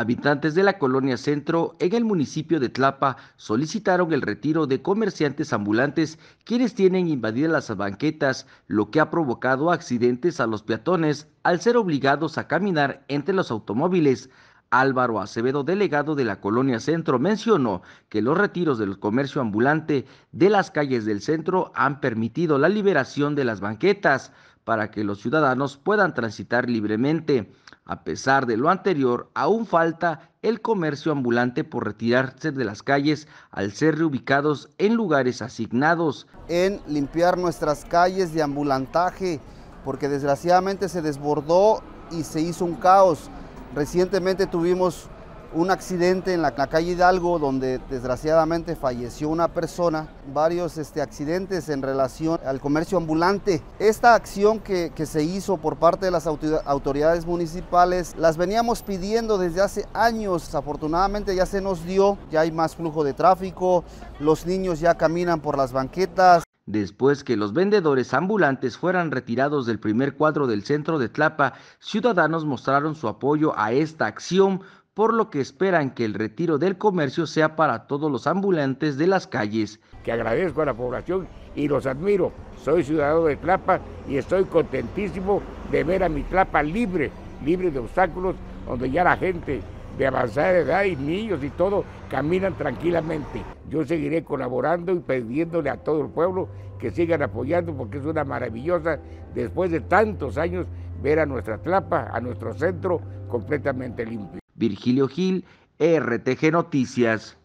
Habitantes de la colonia Centro en el municipio de Tlapa solicitaron el retiro de comerciantes ambulantes quienes tienen invadidas las banquetas, lo que ha provocado accidentes a los peatones al ser obligados a caminar entre los automóviles. Álvaro Acevedo, delegado de la colonia Centro, mencionó que los retiros del comercio ambulante de las calles del centro han permitido la liberación de las banquetas, para que los ciudadanos puedan transitar libremente. A pesar de lo anterior, aún falta el comercio ambulante por retirarse de las calles al ser reubicados en lugares asignados. En limpiar nuestras calles de ambulantaje, porque desgraciadamente se desbordó y se hizo un caos. Recientemente tuvimos un accidente en la, calle Hidalgo donde desgraciadamente falleció una persona, varios este, accidentes en relación al comercio ambulante. Esta acción que, que se hizo por parte de las autoridades municipales las veníamos pidiendo desde hace años, afortunadamente ya se nos dio, ya hay más flujo de tráfico, los niños ya caminan por las banquetas. Después que los vendedores ambulantes fueran retirados del primer cuadro del centro de Tlapa, ciudadanos mostraron su apoyo a esta acción por lo que esperan que el retiro del comercio sea para todos los ambulantes de las calles. Que agradezco a la población y los admiro. Soy ciudadano de Tlapa y estoy contentísimo de ver a mi Tlapa libre, libre de obstáculos, donde ya la gente de avanzada edad y niños y todo caminan tranquilamente. Yo seguiré colaborando y pidiéndole a todo el pueblo que sigan apoyando porque es una maravillosa, después de tantos años, ver a nuestra Tlapa, a nuestro centro completamente limpio. Virgilio Gil, RTG Noticias.